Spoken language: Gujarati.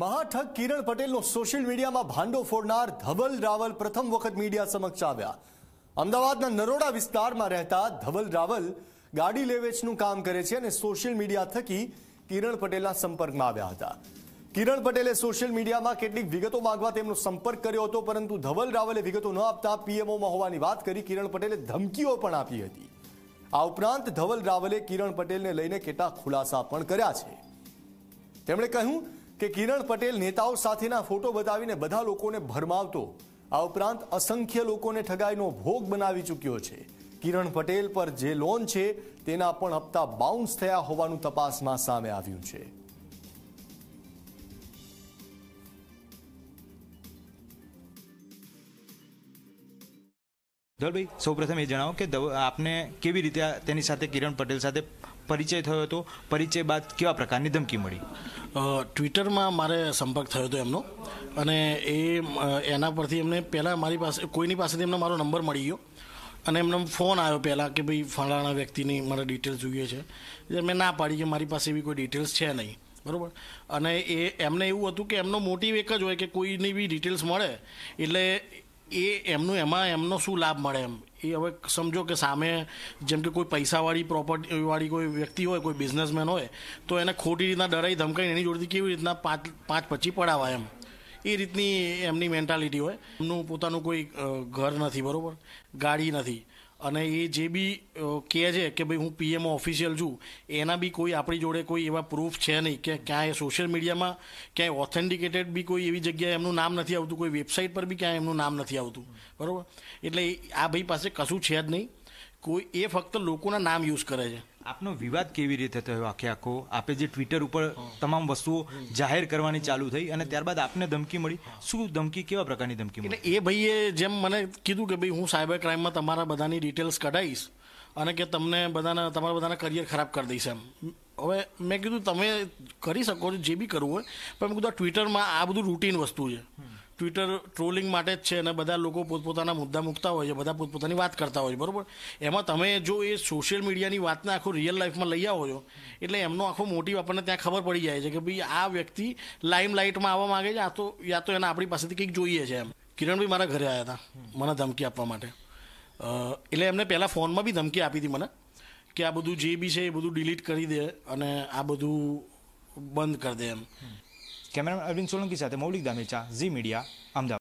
મહાઠક કિરણ પટેલનો સોશિયલ મીડિયામાં ભાંડો ફોડનાર ધવલ રાવલ પ્રથમ વખત મીડિયા સમક્ષ આવ્યા અમદાવાદના નરોડા વિસ્તારમાં રહેતા ધવલ રાવલ ગાડી લેવેચનું કામ કરે છે અને સોશિયલ મીડિયા થકી કિરણ પટેલના સંપર્કમાં આવ્યા હતા કિરણ પટેલે સોશિયલ મીડિયામાં કેટલીક વિગતો માંગવા તેમનો સંપર્ક કર્યો હતો પરંતુ ધવલ રાવલે વિગતો ન આપતા પીએમઓમાં હોવાની વાત કરી કિરણ પટેલે ધમકીઓ પણ આપી હતી આ ઉપરાંત ધવલ રાવલે કિરણ પટેલને લઈને કેટલાક ખુલાસા પણ કર્યા છે તેમણે કહ્યું કે કિરણ પટેલ નેતાઓ સાથેના ફોટો બતાવીને બધા લોકોને ભરમાવતો આ ઉપરાંત અસંખ્ય લોકોને ઠગાઈનો ભોગ બનાવી ચૂક્યો છે કિરણ પટેલ પર જે લોન છે તેના પણ હપ્તા બાઉન્સ થયા હોવાનું તપાસમાં સામે આવ્યું છે ધવલભાઈ સૌપ્રથમ એ જણાવો કે આપને કેવી રીતે તેની સાથે કિરણ પટેલ સાથે પરિચય થયો હતો પરિચય બાદ કેવા પ્રકારની ધમકી મળી ટ્વિટરમાં મારે સંપર્ક થયો હતો એમનો અને એ એના પરથી એમને પહેલાં મારી પાસે કોઈની પાસેથી એમને મારો નંબર મળી ગયો અને એમનો ફોન આવ્યો પહેલાં કે ભાઈ ફલાણા વ્યક્તિની મને ડિટેલ્સ જોઈએ છે એટલે મેં ના પાડી કે મારી પાસે એવી કોઈ ડિટેલ્સ છે નહીં બરાબર અને એ એમને એવું હતું કે એમનો મોટિવ એક જ હોય કે કોઈની બી ડિટેલ્સ મળે એટલે એ એમનું એમાં એમનો શું લાભ મળે એમ એ હવે સમજો કે સામે જેમ કે કોઈ પૈસાવાળી પ્રોપર્ટીવાળી કોઈ વ્યક્તિ હોય કોઈ બિઝનેસમેન હોય તો એને ખોટી રીતના ડરાઈ ધમકાઈ એની જોડેથી કેવી રીતના પાંચ પાંચ પછી પડાવાય એમ એ રીતની એમની મેન્ટાલિટી હોય એમનું પોતાનું કોઈ ઘર નથી બરાબર ગાડી નથી અને એ જે બી કહે છે કે ભાઈ હું પીએમઓ ઓફિશિયલ છું એના બી કોઈ આપણી જોડે કોઈ એવા પ્રૂફ છે નહીં કે ક્યાંય સોશિયલ મીડિયામાં ક્યાંય ઓથેન્ટિકેટેડ બી કોઈ એવી જગ્યાએ એમનું નામ નથી આવતું કોઈ વેબસાઇટ પર બી ક્યાંય એમનું નામ નથી આવતું બરાબર એટલે આ ભાઈ પાસે કશું છે જ નહીં કોઈ એ ફક્ત લોકોના નામ યુઝ કરે છે આપનો વિવાદ કેવી રીતે થયો આખે આખો આપે જે ટ્વિટર ઉપર તમામ વસ્તુઓ જાહેર કરવાની ચાલુ થઈ અને ત્યારબાદ આપને ધમકી મળી શું ધમકી કેવા પ્રકારની ધમકી મળી એ ભાઈએ જેમ મને કીધું કે ભાઈ હું સાયબર ક્રાઇમમાં તમારા બધાની ડિટેલ્સ કઢાવીશ અને કે તમને બધાના તમારા બધાના કરિયર ખરાબ કરી દઈશ એમ હવે મેં કીધું તમે કરી શકો છો જે બી કરવું હોય પણ મેં કીધું આ ટ્વિટરમાં આ બધું રૂટીન વસ્તુ છે ટ્વિટર ટ્રોલિંગ માટે જ છે અને બધા લોકો પોતપોતાના મુદ્દા મૂકતા હોય છે બધા પોતપોતાની વાત કરતા હોય છે બરાબર એમાં તમે જો એ સોશિયલ મીડિયાની વાતને આખું રિયલ લાઈફમાં લઈ આવો છો એટલે એમનો આખો મોટિવ આપણને ત્યાં ખબર પડી જાય છે કે ભાઈ આ વ્યક્તિ લાઇમ લાઇટમાં આવવા માગે છે આ તો યા તો એને આપણી પાસેથી કંઈક જોઈએ છે એમ કિરણભાઈ મારા ઘરે આવ્યા હતા મને ધમકી આપવા માટે એટલે એમને પહેલાં ફોનમાં બી ધમકી આપી હતી મને કે આ બધું જે બી છે એ બધું ડિલીટ કરી દે અને આ બધું બંધ કરી દે એમ કેમેરામેન અરવિંદ સોલંકી સાથે મૌલિક દામેચા ઝી મીડિયા અમદાવાદ